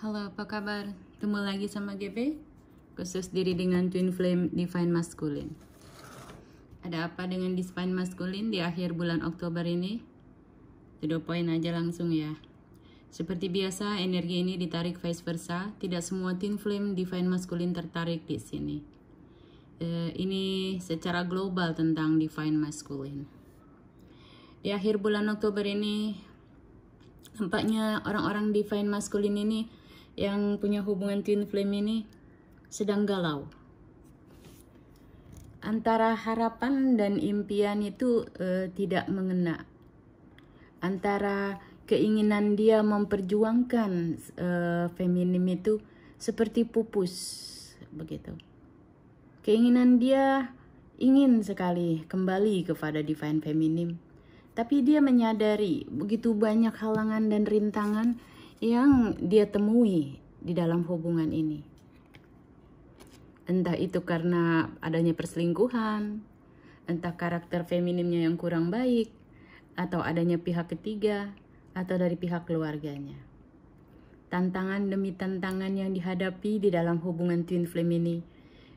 Halo, apa kabar? Ketemu lagi sama GB, khusus diri dengan Twin Flame Divine Masculine. Ada apa dengan Divine Masculine di akhir bulan Oktober ini? Tuduh poin aja langsung ya. Seperti biasa, energi ini ditarik vice versa, tidak semua Twin Flame Divine Masculine tertarik di sini. E, ini secara global tentang Divine Masculine. Di akhir bulan Oktober ini, tampaknya orang-orang Divine Masculine ini yang punya hubungan twin flame ini sedang galau. Antara harapan dan impian itu eh, tidak mengena. Antara keinginan dia memperjuangkan eh, feminim itu seperti pupus begitu. Keinginan dia ingin sekali kembali kepada divine feminim. Tapi dia menyadari begitu banyak halangan dan rintangan yang dia temui di dalam hubungan ini. Entah itu karena adanya perselingkuhan, entah karakter feminimnya yang kurang baik, atau adanya pihak ketiga, atau dari pihak keluarganya. Tantangan demi tantangan yang dihadapi di dalam hubungan twin flame ini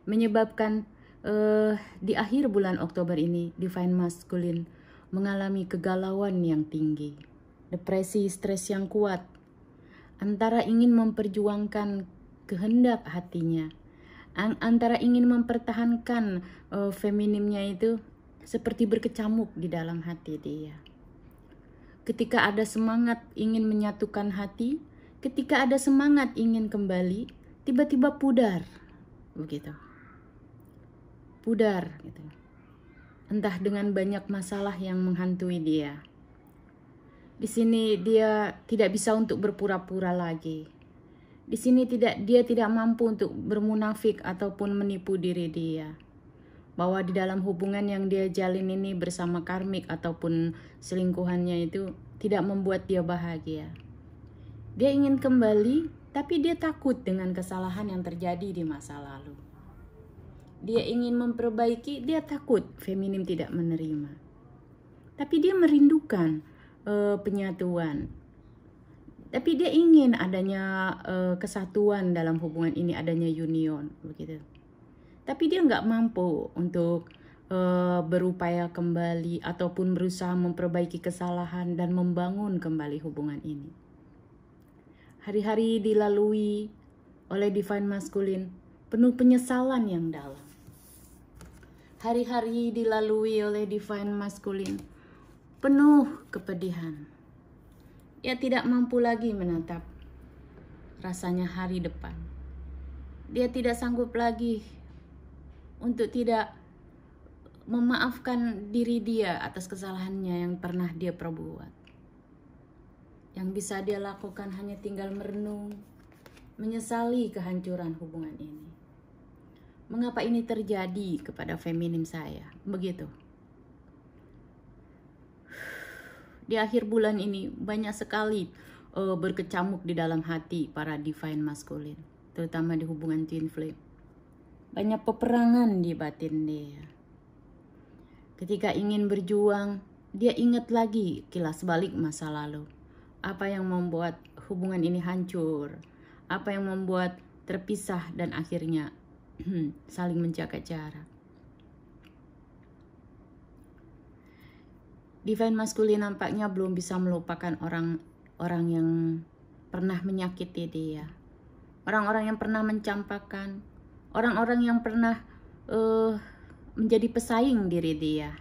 menyebabkan uh, di akhir bulan Oktober ini divine masculine mengalami kegalauan yang tinggi, depresi, stres yang kuat, antara ingin memperjuangkan kehendak hatinya, antara ingin mempertahankan uh, eh, feminimnya itu seperti berkecamuk di dalam hati dia. Ketika ada semangat ingin menyatukan hati, ketika ada semangat ingin kembali, tiba-tiba pudar, begitu. Pudar, gitu. Entah dengan banyak masalah yang menghantui dia di sini dia tidak bisa untuk berpura-pura lagi. Di sini tidak dia tidak mampu untuk bermunafik ataupun menipu diri dia. Bahwa di dalam hubungan yang dia jalin ini bersama karmik ataupun selingkuhannya itu tidak membuat dia bahagia. Dia ingin kembali, tapi dia takut dengan kesalahan yang terjadi di masa lalu. Dia ingin memperbaiki, dia takut feminim tidak menerima. Tapi dia merindukan uh, penyatuan. Tapi dia ingin adanya uh, kesatuan dalam hubungan ini, adanya union begitu. Tapi dia nggak mampu untuk uh, berupaya kembali ataupun berusaha memperbaiki kesalahan dan membangun kembali hubungan ini. Hari-hari dilalui oleh divine maskulin penuh penyesalan yang dalam. Hari-hari dilalui oleh divine maskulin penuh kepedihan. Ia tidak mampu lagi menatap rasanya hari depan. Dia tidak sanggup lagi untuk tidak memaafkan diri dia atas kesalahannya yang pernah dia perbuat. Yang bisa dia lakukan hanya tinggal merenung, menyesali kehancuran hubungan ini. Mengapa ini terjadi kepada feminim saya? Begitu. di akhir bulan ini banyak sekali uh, berkecamuk di dalam hati para divine maskulin, terutama di hubungan twin flame. Banyak peperangan di batin dia. Ketika ingin berjuang, dia ingat lagi kilas balik masa lalu. Apa yang membuat hubungan ini hancur? Apa yang membuat terpisah dan akhirnya saling menjaga jarak? divine masculine nampaknya belum bisa melupakan orang orang yang pernah menyakiti dia orang-orang yang pernah mencampakkan orang-orang yang pernah uh, menjadi pesaing diri dia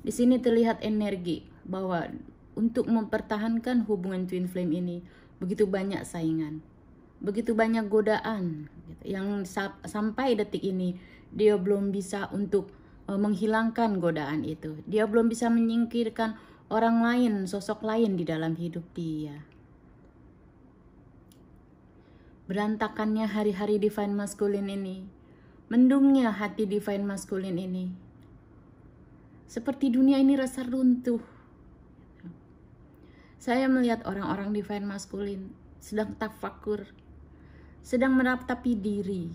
di sini terlihat energi bahwa untuk mempertahankan hubungan twin flame ini begitu banyak saingan begitu banyak godaan gitu. yang sampai detik ini dia belum bisa untuk E, menghilangkan godaan itu. Dia belum bisa menyingkirkan orang lain, sosok lain di dalam hidup dia. Berantakannya hari-hari divine maskulin ini, mendungnya hati divine maskulin ini. Seperti dunia ini rasa runtuh. Saya melihat orang-orang divine maskulin sedang tafakur, sedang meratapi diri,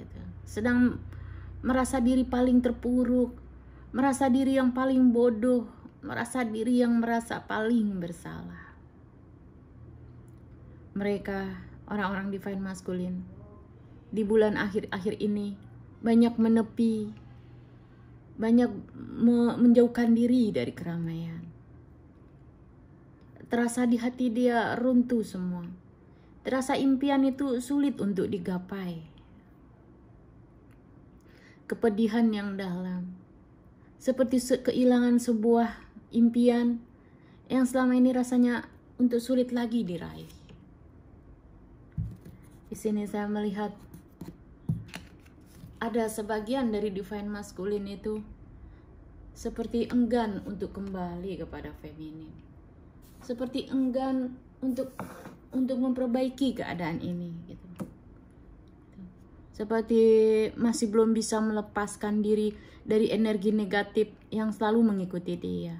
gitu. sedang merasa diri paling terpuruk, merasa diri yang paling bodoh, merasa diri yang merasa paling bersalah. Mereka, orang-orang divine maskulin, di bulan akhir-akhir ini banyak menepi, banyak menjauhkan diri dari keramaian. Terasa di hati dia runtuh semua. Terasa impian itu sulit untuk digapai kepedihan yang dalam. Seperti kehilangan sebuah impian yang selama ini rasanya untuk sulit lagi diraih. Di sini saya melihat ada sebagian dari divine maskulin itu seperti enggan untuk kembali kepada feminin. Seperti enggan untuk untuk memperbaiki keadaan ini gitu seperti masih belum bisa melepaskan diri dari energi negatif yang selalu mengikuti dia.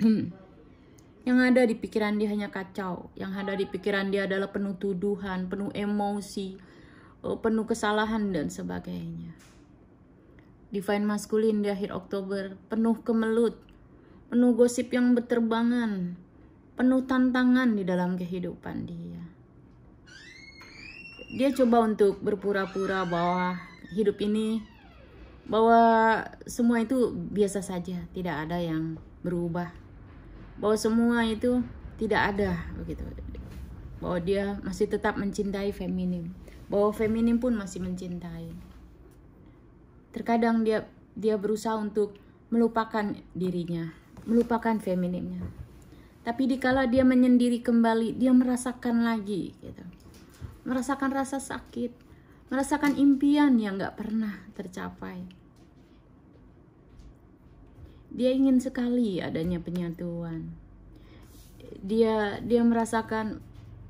yang ada di pikiran dia hanya kacau, yang ada di pikiran dia adalah penuh tuduhan, penuh emosi, eh, penuh kesalahan dan sebagainya. Divine maskulin di akhir Oktober penuh kemelut, penuh gosip yang berterbangan, penuh tantangan di dalam kehidupan dia dia coba untuk berpura-pura bahwa hidup ini bahwa semua itu biasa saja, tidak ada yang berubah. Bahwa semua itu tidak ada begitu. Bahwa dia masih tetap mencintai feminim, bahwa feminim pun masih mencintai. Terkadang dia dia berusaha untuk melupakan dirinya, melupakan feminimnya. Tapi dikala dia menyendiri kembali, dia merasakan lagi gitu merasakan rasa sakit, merasakan impian yang gak pernah tercapai. Dia ingin sekali adanya penyatuan. Dia dia merasakan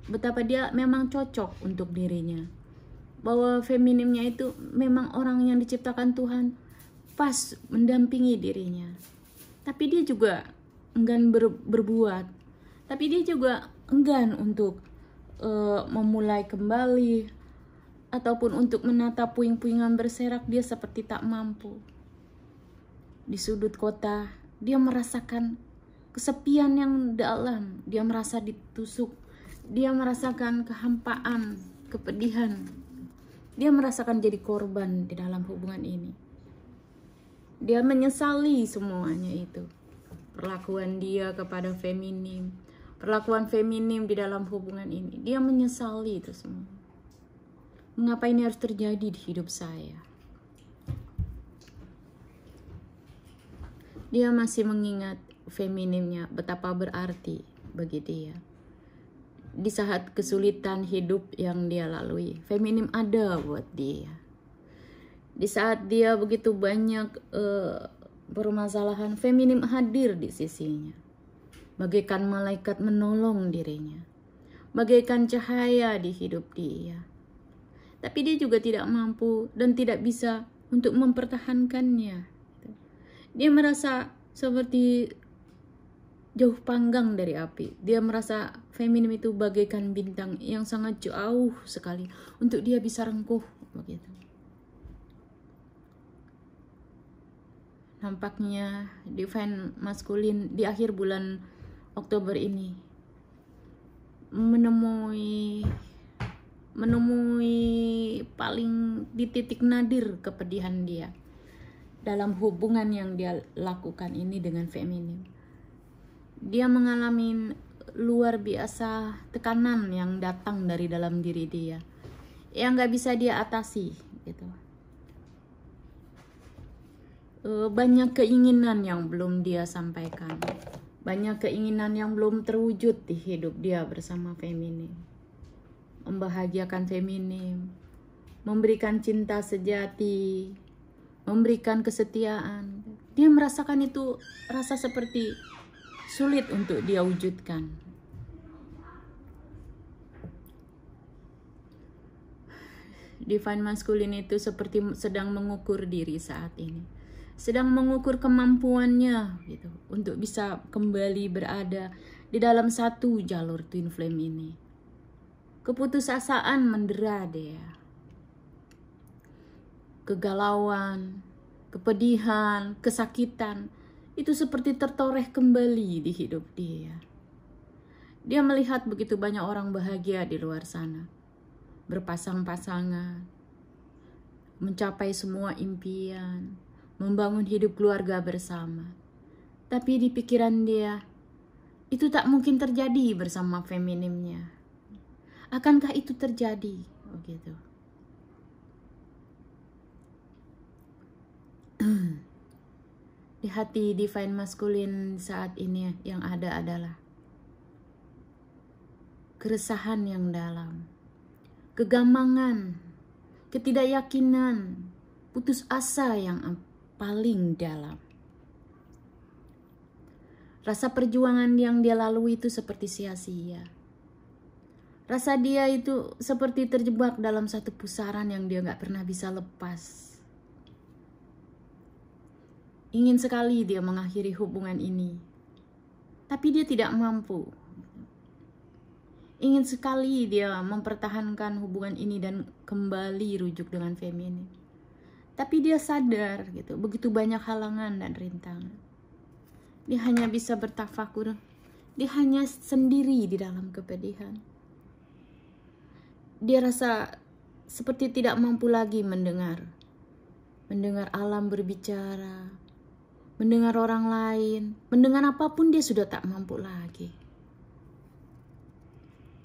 betapa dia memang cocok untuk dirinya. Bahwa feminimnya itu memang orang yang diciptakan Tuhan pas mendampingi dirinya. Tapi dia juga enggan ber, berbuat. Tapi dia juga enggan untuk uh, memulai kembali ataupun untuk menata puing-puingan berserak dia seperti tak mampu. Di sudut kota, dia merasakan kesepian yang dalam, dia merasa ditusuk, dia merasakan kehampaan, kepedihan. Dia merasakan jadi korban di dalam hubungan ini. Dia menyesali semuanya itu. Perlakuan dia kepada feminim, perlakuan feminim di dalam hubungan ini. Dia menyesali itu semua. Mengapa ini harus terjadi di hidup saya? Dia masih mengingat feminimnya betapa berarti bagi dia. Di saat kesulitan hidup yang dia lalui, feminim ada buat dia. Di saat dia begitu banyak uh, permasalahan, feminim hadir di sisinya bagaikan malaikat menolong dirinya, bagaikan cahaya di hidup dia. Tapi dia juga tidak mampu dan tidak bisa untuk mempertahankannya. Dia merasa seperti jauh panggang dari api. Dia merasa feminim itu bagaikan bintang yang sangat jauh sekali untuk dia bisa rengkuh begitu. Nampaknya define maskulin di akhir bulan Oktober ini menemui menemui paling di titik nadir kepedihan dia dalam hubungan yang dia lakukan ini dengan feminim. Dia mengalami luar biasa tekanan yang datang dari dalam diri dia yang nggak bisa dia atasi gitu eh, banyak keinginan yang belum dia sampaikan banyak keinginan yang belum terwujud di hidup dia bersama feminim. Membahagiakan feminim, memberikan cinta sejati, memberikan kesetiaan. Dia merasakan itu rasa seperti sulit untuk dia wujudkan. Divine masculine itu seperti sedang mengukur diri saat ini sedang mengukur kemampuannya gitu untuk bisa kembali berada di dalam satu jalur twin flame ini. Keputusasaan mendera dia. Kegalauan, kepedihan, kesakitan itu seperti tertoreh kembali di hidup dia. Dia melihat begitu banyak orang bahagia di luar sana, berpasang-pasangan, mencapai semua impian, membangun hidup keluarga bersama. Tapi di pikiran dia, itu tak mungkin terjadi bersama feminimnya. Akankah itu terjadi? Oh gitu. di hati divine maskulin saat ini yang ada adalah keresahan yang dalam, kegamangan, ketidakyakinan, putus asa yang paling dalam. Rasa perjuangan yang dia lalui itu seperti sia-sia. Rasa dia itu seperti terjebak dalam satu pusaran yang dia nggak pernah bisa lepas. Ingin sekali dia mengakhiri hubungan ini, tapi dia tidak mampu. Ingin sekali dia mempertahankan hubungan ini dan kembali rujuk dengan feminin. Tapi dia sadar gitu, begitu banyak halangan dan rintangan. Dia hanya bisa bertafakur, dia hanya sendiri di dalam kepedihan. Dia rasa seperti tidak mampu lagi mendengar. Mendengar alam berbicara, mendengar orang lain, mendengar apapun dia sudah tak mampu lagi.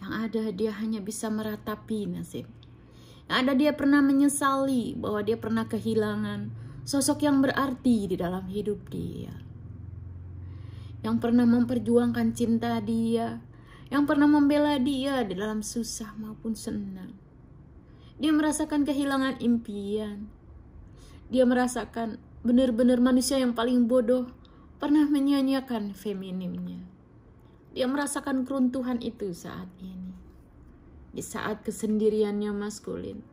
Yang ada dia hanya bisa meratapi nasib ada dia pernah menyesali bahwa dia pernah kehilangan sosok yang berarti di dalam hidup dia. Yang pernah memperjuangkan cinta dia, yang pernah membela dia di dalam susah maupun senang. Dia merasakan kehilangan impian. Dia merasakan benar-benar manusia yang paling bodoh pernah menyanyiakan feminimnya. Dia merasakan keruntuhan itu saat ini di saat kesendiriannya maskulin.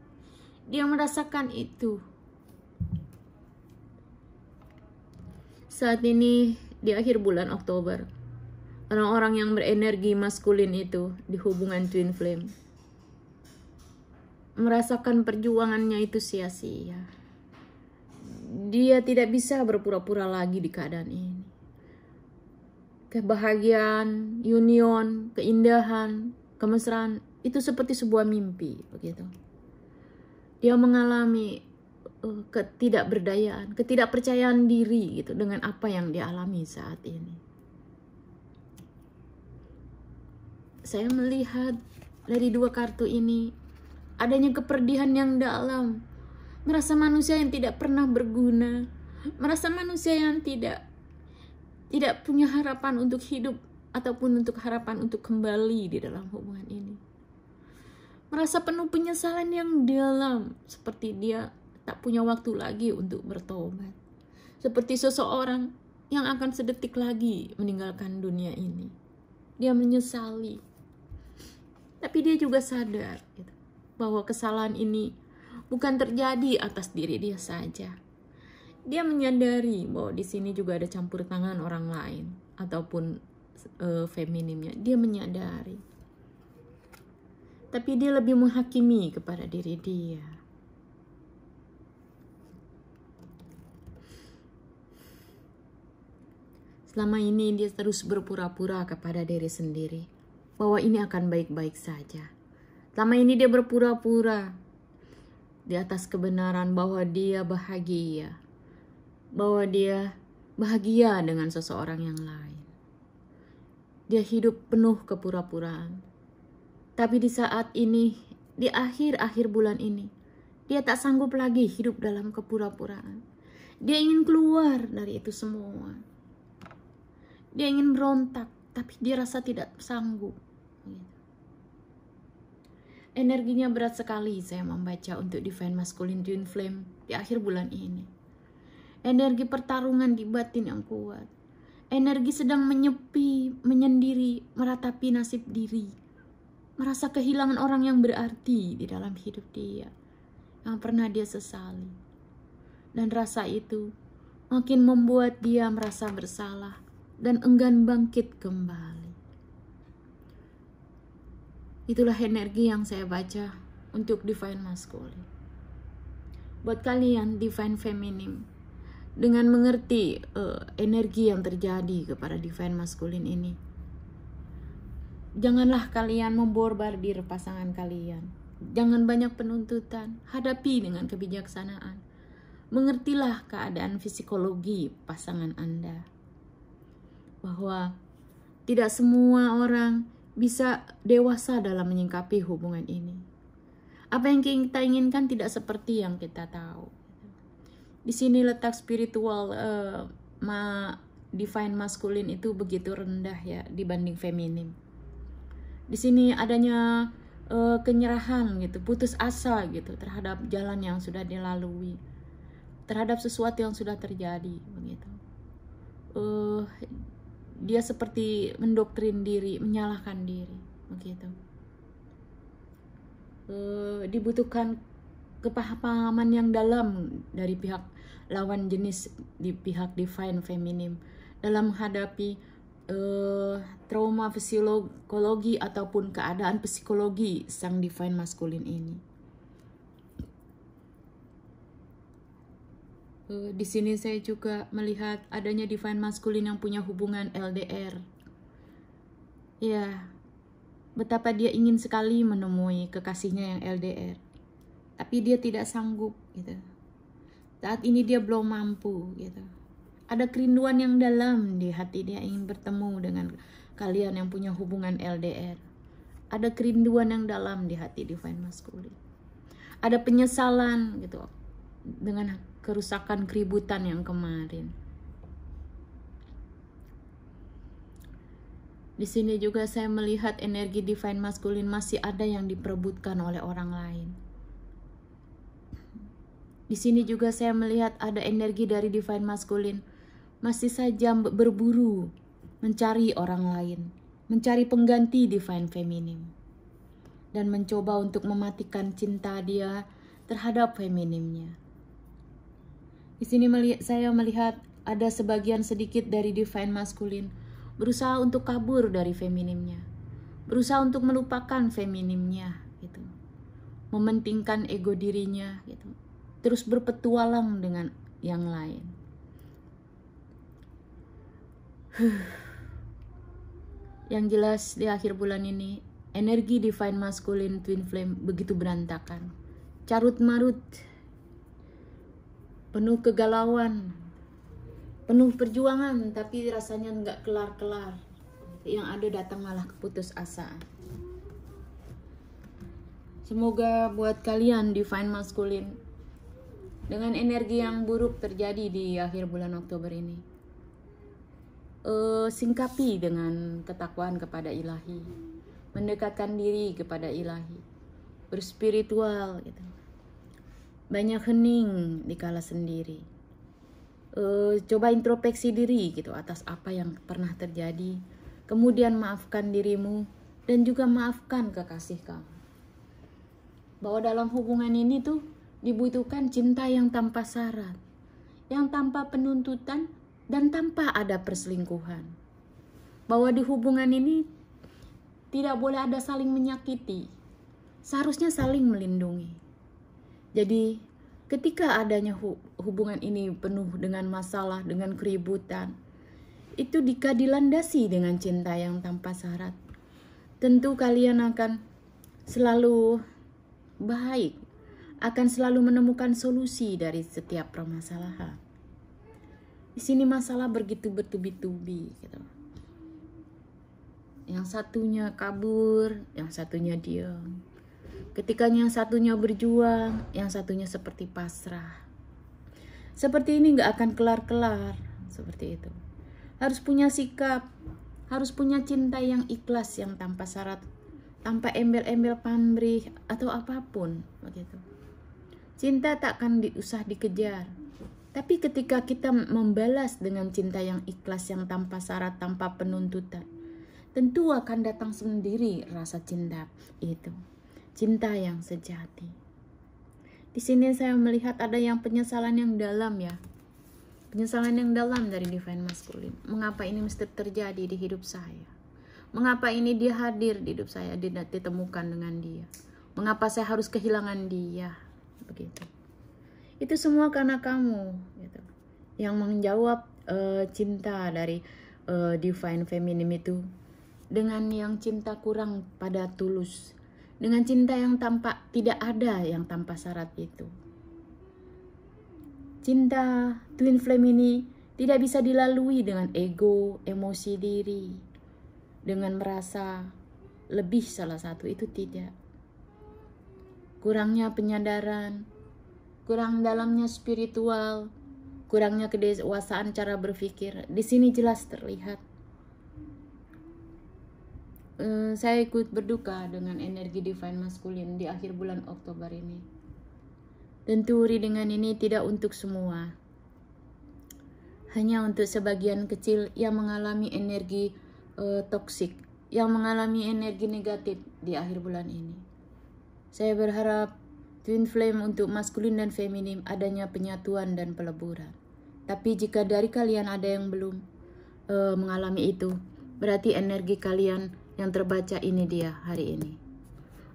Dia merasakan itu. Saat ini di akhir bulan Oktober, orang-orang yang berenergi maskulin itu di hubungan twin flame merasakan perjuangannya itu sia-sia. Dia tidak bisa berpura-pura lagi di keadaan ini. Kebahagiaan, union, keindahan, kemesraan itu seperti sebuah mimpi begitu dia mengalami uh, ketidakberdayaan ketidakpercayaan diri gitu dengan apa yang dia alami saat ini saya melihat dari dua kartu ini adanya keperdihan yang dalam merasa manusia yang tidak pernah berguna merasa manusia yang tidak tidak punya harapan untuk hidup ataupun untuk harapan untuk kembali di dalam hubungan ini merasa penuh penyesalan yang dalam, seperti dia tak punya waktu lagi untuk bertobat. Seperti seseorang yang akan sedetik lagi meninggalkan dunia ini. Dia menyesali. Tapi dia juga sadar gitu, bahwa kesalahan ini bukan terjadi atas diri dia saja. Dia menyadari bahwa di sini juga ada campur tangan orang lain ataupun e, eh, feminimnya. Dia menyadari tapi dia lebih menghakimi kepada diri dia. Selama ini dia terus berpura-pura kepada diri sendiri bahwa ini akan baik-baik saja. Selama ini dia berpura-pura di atas kebenaran bahwa dia bahagia, bahwa dia bahagia dengan seseorang yang lain. Dia hidup penuh kepura-puraan, tapi di saat ini, di akhir-akhir bulan ini, dia tak sanggup lagi hidup dalam kepura-puraan. Dia ingin keluar dari itu semua. Dia ingin berontak, tapi dia rasa tidak sanggup. Energinya berat sekali saya membaca untuk Divine Masculine Twin Flame di akhir bulan ini. Energi pertarungan di batin yang kuat. Energi sedang menyepi, menyendiri, meratapi nasib diri merasa kehilangan orang yang berarti di dalam hidup dia yang pernah dia sesali. Dan rasa itu makin membuat dia merasa bersalah dan enggan bangkit kembali. Itulah energi yang saya baca untuk divine masculine. Buat kalian divine feminine dengan mengerti uh, energi yang terjadi kepada divine masculine ini, Janganlah kalian memborbardir pasangan kalian. Jangan banyak penuntutan, hadapi dengan kebijaksanaan. Mengertilah keadaan psikologi pasangan Anda. Bahwa tidak semua orang bisa dewasa dalam menyingkapi hubungan ini. Apa yang kita inginkan tidak seperti yang kita tahu. Di sini letak spiritual uh, ma define maskulin itu begitu rendah ya dibanding feminim di sini adanya uh, kenyerahan gitu, putus asa gitu terhadap jalan yang sudah dilalui, terhadap sesuatu yang sudah terjadi begitu. Uh, dia seperti mendoktrin diri, menyalahkan diri begitu. Uh, dibutuhkan kepahaman yang dalam dari pihak lawan jenis di pihak divine feminim dalam menghadapi uh, trauma psikologi ataupun keadaan psikologi sang divine maskulin ini. Uh, di sini saya juga melihat adanya divine maskulin yang punya hubungan LDR. Ya, yeah, betapa dia ingin sekali menemui kekasihnya yang LDR. Tapi dia tidak sanggup gitu. Saat ini dia belum mampu gitu ada kerinduan yang dalam di hati dia ingin bertemu dengan kalian yang punya hubungan LDR. Ada kerinduan yang dalam di hati Divine Masculine. Ada penyesalan gitu dengan kerusakan keributan yang kemarin. Di sini juga saya melihat energi divine maskulin masih ada yang diperebutkan oleh orang lain. Di sini juga saya melihat ada energi dari divine maskulin masih saja berburu, mencari orang lain, mencari pengganti divine feminim, dan mencoba untuk mematikan cinta dia terhadap feminimnya. Di sini saya melihat ada sebagian sedikit dari divine maskulin berusaha untuk kabur dari feminimnya, berusaha untuk melupakan feminimnya, gitu, mementingkan ego dirinya, gitu, terus berpetualang dengan yang lain. yang jelas di akhir bulan ini energi divine masculine twin flame begitu berantakan carut marut penuh kegalauan penuh perjuangan tapi rasanya nggak kelar kelar yang ada datang malah keputus asa. semoga buat kalian divine masculine dengan energi yang buruk terjadi di akhir bulan Oktober ini uh, singkapi dengan ketakwaan kepada ilahi mendekatkan diri kepada ilahi berspiritual gitu banyak hening di kala sendiri uh, coba introspeksi diri gitu atas apa yang pernah terjadi kemudian maafkan dirimu dan juga maafkan kekasih kamu bahwa dalam hubungan ini tuh dibutuhkan cinta yang tanpa syarat yang tanpa penuntutan dan tanpa ada perselingkuhan. Bahwa di hubungan ini tidak boleh ada saling menyakiti, seharusnya saling melindungi. Jadi, ketika adanya hubungan ini penuh dengan masalah, dengan keributan, itu jika dilandasi dengan cinta yang tanpa syarat, tentu kalian akan selalu baik, akan selalu menemukan solusi dari setiap permasalahan. Di sini masalah begitu bertubi-tubi gitu. Yang satunya kabur, yang satunya diam. Ketika yang satunya berjuang, yang satunya seperti pasrah. Seperti ini nggak akan kelar-kelar, seperti itu. Harus punya sikap, harus punya cinta yang ikhlas, yang tanpa syarat, tanpa embel-embel pamrih atau apapun, begitu. Cinta tak akan diusah dikejar, tapi ketika kita membalas dengan cinta yang ikhlas yang tanpa syarat, tanpa penuntutan, tentu akan datang sendiri rasa cinta itu. Cinta yang sejati. Di sini saya melihat ada yang penyesalan yang dalam ya. Penyesalan yang dalam dari divine masculine. Mengapa ini mesti terjadi di hidup saya? Mengapa ini dia hadir di hidup saya, tidak ditemukan dengan dia? Mengapa saya harus kehilangan dia? Begitu itu semua karena kamu gitu yang menjawab uh, cinta dari uh, divine feminine itu dengan yang cinta kurang pada tulus dengan cinta yang tampak tidak ada yang tanpa syarat itu cinta twin flame ini tidak bisa dilalui dengan ego emosi diri dengan merasa lebih salah satu itu tidak kurangnya penyadaran kurang dalamnya spiritual, kurangnya kedewasaan cara berpikir. Di sini jelas terlihat. Eh, saya ikut berduka dengan energi divine maskulin di akhir bulan Oktober ini. Tentu dengan ini tidak untuk semua. Hanya untuk sebagian kecil yang mengalami energi uh, toksik, yang mengalami energi negatif di akhir bulan ini. Saya berharap Twin flame untuk maskulin dan feminim adanya penyatuan dan peleburan. Tapi jika dari kalian ada yang belum uh, mengalami itu, berarti energi kalian yang terbaca ini dia hari ini.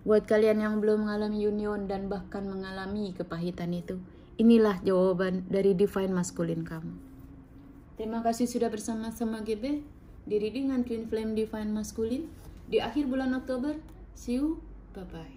Buat kalian yang belum mengalami union dan bahkan mengalami kepahitan itu, inilah jawaban dari divine maskulin kamu. Terima kasih sudah bersama-sama GB di Reading Twin Flame Divine Maskulin di akhir bulan Oktober. See you, bye-bye.